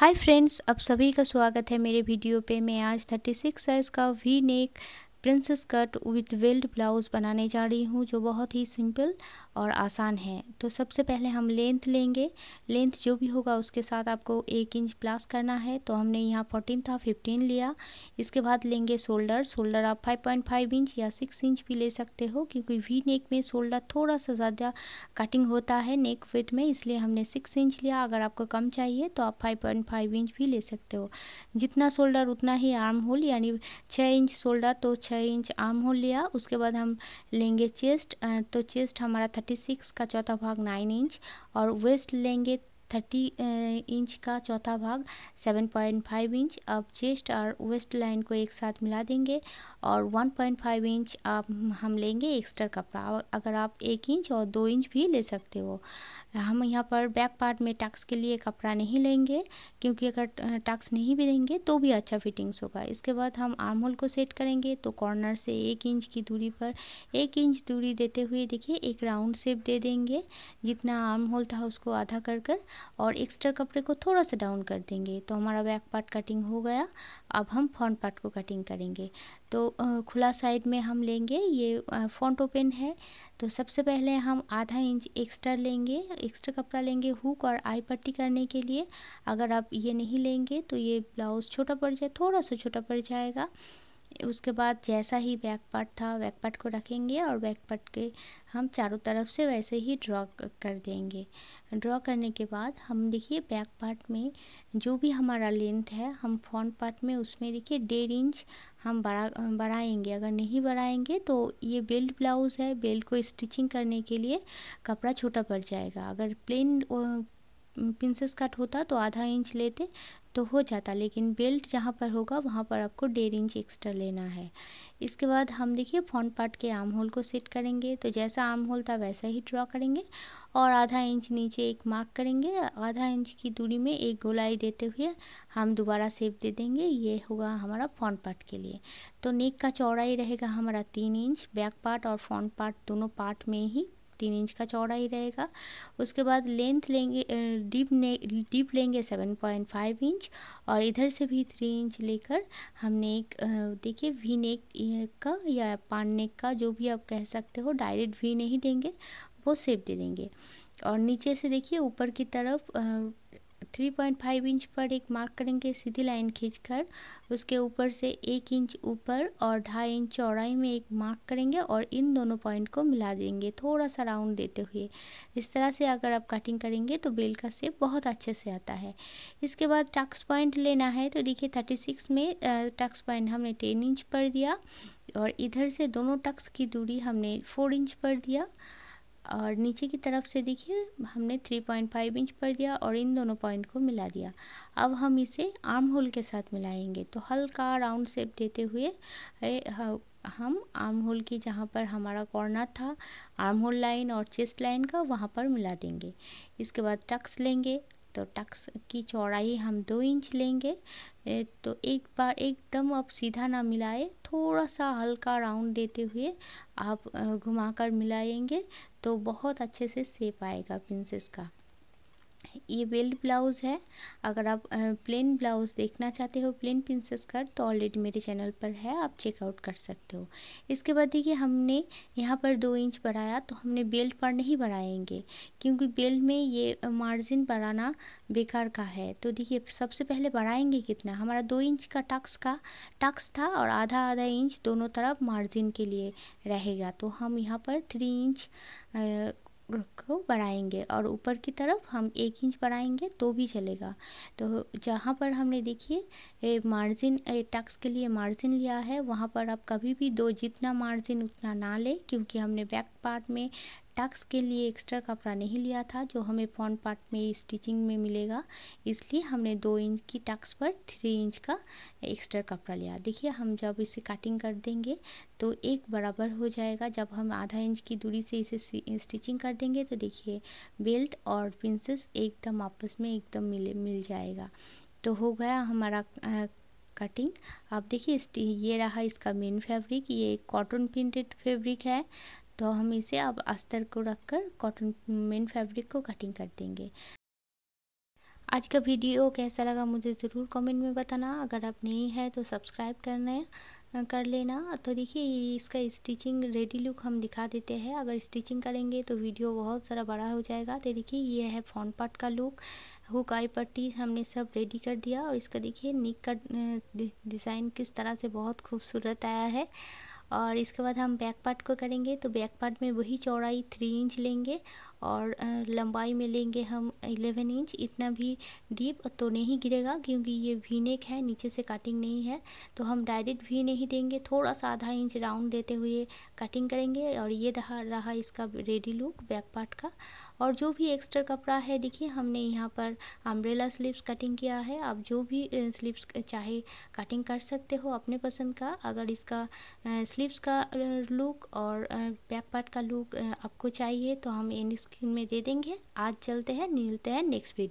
hi friends आप सभी का स्वागत है मेरे वीडियो पे मैं आज 36 साइज़ का V neck princess cut with belt blouse बनाने जा रही हूँ जो बहुत ही सिंपल और आसान है तो सबसे पहले हम लेंथ लेंगे लेंथ जो भी होगा उसके साथ आपको एक इंच प्लास करना है तो हमने यहाँ फोर्टीन था फिफ्टीन लिया इसके बाद लेंगे शोल्डर शोल्डर आप फाइव पॉइंट फाइव इंच या सिक्स इंच भी ले सकते हो क्योंकि वी नेक में शोल्डर थोड़ा सा ज़्यादा कटिंग होता है नेक वेट में इसलिए हमने सिक्स इंच लिया अगर आपको कम चाहिए तो आप फाइव पॉइंट फाइव इंच भी ले सकते हो जितना शोल्डर उतना ही आर्म होल यानी छः इंच शोल्डर तो छः इंच आर्म होल लिया उसके बाद हम लेंगे चेस्ट तो चेस्ट हमारा थर्टी सिक्स का चौथा भाग नाइन इंच और वेस्ट लेंगे थर्टी इंच uh, का चौथा भाग सेवन पॉइंट फाइव इंच आप चेस्ट और वेस्ट लाइन को एक साथ मिला देंगे और वन पॉइंट फाइव इंच आप हम लेंगे एक्स्ट्रा कपड़ा अगर आप एक इंच और दो इंच भी ले सकते हो हम यहाँ पर बैक पार्ट में टक्स के लिए कपड़ा नहीं लेंगे क्योंकि अगर टक्स नहीं भी लेंगे तो भी अच्छा फिटिंग्स होगा इसके बाद हम आर्म होल को सेट करेंगे तो कॉर्नर से एक इंच की दूरी पर एक इंच दूरी देते हुए देखिए एक राउंड शेप दे देंगे जितना आर्म होल था उसको आधा कर कर और एक्स्ट्रा कपड़े को थोड़ा सा डाउन कर देंगे तो हमारा बैक पार्ट कटिंग हो गया अब हम फ्रंट पार्ट को कटिंग करेंगे तो खुला साइड में हम लेंगे ये फ्रंट ओपन है तो सबसे पहले हम आधा इंच एक्स्ट्रा लेंगे एक्स्ट्रा कपड़ा लेंगे हुक और आई पट्टी करने के लिए अगर आप ये नहीं लेंगे तो ये ब्लाउज़ छोटा पड़ जाए थोड़ा सा छोटा पड़ जाएगा उसके बाद जैसा ही बैक पार्ट था बैक पार्ट को रखेंगे और बैक पार्ट के हम चारों तरफ से वैसे ही ड्रॉ कर देंगे ड्रॉ करने के बाद हम देखिए बैक पार्ट में जो भी हमारा लेंथ है हम फ्रंट पार्ट में उसमें देखिए डेढ़ इंच हम बढ़ा बढ़ाएंगे अगर नहीं बढ़ाएंगे तो ये बेल्ट ब्लाउज़ है बेल्ट को स्टिचिंग करने के लिए कपड़ा छोटा पड़ जाएगा अगर प्लेन प्रिंसेस कट होता तो आधा इंच लेते तो हो जाता लेकिन बेल्ट जहाँ पर होगा वहाँ पर आपको डेढ़ इंच एक्स्ट्रा लेना है इसके बाद हम देखिए फ्रंट पार्ट के आर्म होल को सेट करेंगे तो जैसा आर्म होल था वैसा ही ड्रॉ करेंगे और आधा इंच नीचे एक मार्क करेंगे आधा इंच की दूरी में एक गोलाई देते हुए हम दोबारा सेप दे देंगे ये होगा हमारा फ्रंट पार्ट के लिए तो नेक का चौड़ाई रहेगा हमारा तीन इंच बैक पार्ट और फ्रंट पार्ट दोनों पार्ट में ही तीन इंच का चौड़ा ही रहेगा उसके बाद लेंथ लेंगे डीप ने डीप लेंगे सेवन पॉइंट फाइव इंच और इधर से भी थ्री इंच लेकर हमने एक देखिए वी नेक का या पान नेक का जो भी आप कह सकते हो डायरेक्ट वी नहीं देंगे वो सेप दे देंगे और नीचे से देखिए ऊपर की तरफ 3.5 इंच पर एक मार्क करेंगे सीधी लाइन खींचकर उसके ऊपर से एक इंच ऊपर और ढाई इंच चौड़ाई में एक मार्क करेंगे और इन दोनों पॉइंट को मिला देंगे थोड़ा सा राउंड देते हुए इस तरह से अगर आप कटिंग करेंगे तो बेल का सेप बहुत अच्छे से आता है इसके बाद टक्स पॉइंट लेना है तो देखिए सिक्स में टक्स पॉइंट हमने टेन इंच पर दिया और इधर से दोनों टक्स की दूरी हमने फोर इंच पर दिया और नीचे की तरफ से देखिए हमने 3.5 इंच पर दिया और इन दोनों पॉइंट को मिला दिया अब हम इसे आर्म होल के साथ मिलाएंगे तो हल्का राउंड शेप देते हुए हम आर्म होल की जहाँ पर हमारा कॉर्नर था आर्म होल लाइन और चेस्ट लाइन का वहाँ पर मिला देंगे इसके बाद टक्स लेंगे तो टक्स की चौड़ाई हम दो इंच लेंगे तो एक बार एकदम आप सीधा ना मिलाए थोड़ा सा हल्का राउंड देते हुए आप घुमाकर मिलाएंगे तो बहुत अच्छे से सेप आएगा प्रिंसेस का ये बेल्ट ब्लाउज़ है अगर आप प्लेन ब्लाउज़ देखना चाहते हो प्लेन प्रिंसेस कर तो ऑलरेडी मेरे चैनल पर है आप चेकआउट कर सकते हो इसके बाद देखिए हमने यहाँ पर दो इंच बढ़ाया तो हमने बेल्ट पर नहीं बढ़ाएंगे क्योंकि बेल्ट में ये मार्जिन बढ़ाना बेकार का है तो देखिए सबसे पहले बढ़ाएंगे कितना हमारा दो इंच का टक्स का टक्स था और आधा आधा इंच दोनों तरफ मार्जिन के लिए रहेगा तो हम यहाँ पर थ्री इंच को बढ़ाएंगे और ऊपर की तरफ हम एक इंच बढ़ाएंगे तो भी चलेगा तो जहाँ पर हमने देखिए मार्जिन टक्स के लिए मार्जिन लिया है वहाँ पर आप कभी भी दो जितना मार्जिन उतना ना लें क्योंकि हमने बैक पार्ट में टक्स के लिए एक्स्ट्रा कपड़ा नहीं लिया था जो हमें पॉन पार्ट में स्टिचिंग में मिलेगा इसलिए हमने दो इंच की टक्स पर थ्री इंच का एक्स्ट्रा कपड़ा लिया देखिए हम जब इसे कटिंग कर देंगे तो एक बराबर हो जाएगा जब हम आधा इंच की दूरी से इसे स्टिचिंग कर देंगे तो देखिए बेल्ट और प्रिंसेस एकदम आपस में एकदम मिले मिल जाएगा तो हो गया हमारा कटिंग आप देखिए ये रहा इसका मेन फैब्रिक ये कॉटन प्रिंटेड फैब्रिक है तो हम इसे अब अस्तर को रखकर कॉटन मेन फैब्रिक को कटिंग कर देंगे आज का वीडियो कैसा लगा मुझे ज़रूर कमेंट में बताना अगर आप नहीं है तो सब्सक्राइब करना कर लेना तो देखिए इसका स्टिचिंग रेडी लुक हम दिखा देते हैं अगर स्टिचिंग करेंगे तो वीडियो बहुत सारा बड़ा हो जाएगा तो देखिए ये है फ्रंट पार्ट का लुक हुक आई पट्टी हमने सब रेडी कर दिया और इसका देखिए निक का डिज़ाइन किस तरह से बहुत खूबसूरत आया है और इसके बाद हम बैक पार्ट को करेंगे तो बैक पार्ट में वही चौड़ाई थ्री इंच लेंगे और लंबाई में लेंगे हम इलेवन इंच इतना भी डीप तो नहीं गिरेगा क्योंकि ये वी नेक है नीचे से कटिंग नहीं है तो हम डायरेक्ट भी नहीं देंगे थोड़ा सा आधा इंच राउंड देते हुए कटिंग करेंगे और ये रहा रहा इसका रेडी लुक बैक पार्ट का और जो भी एक्स्ट्रा कपड़ा है देखिए हमने यहाँ पर अम्ब्रेला स्लीव्स कटिंग किया है आप जो भी स्लीव्स चाहे कटिंग कर सकते हो अपने पसंद का अगर इसका स्लीव्स का लुक और बैक पार्ट का लुक आपको चाहिए तो हम इन स्क्रीन में दे देंगे आज चलते हैं मिलते हैं नेक्स्ट वीडियो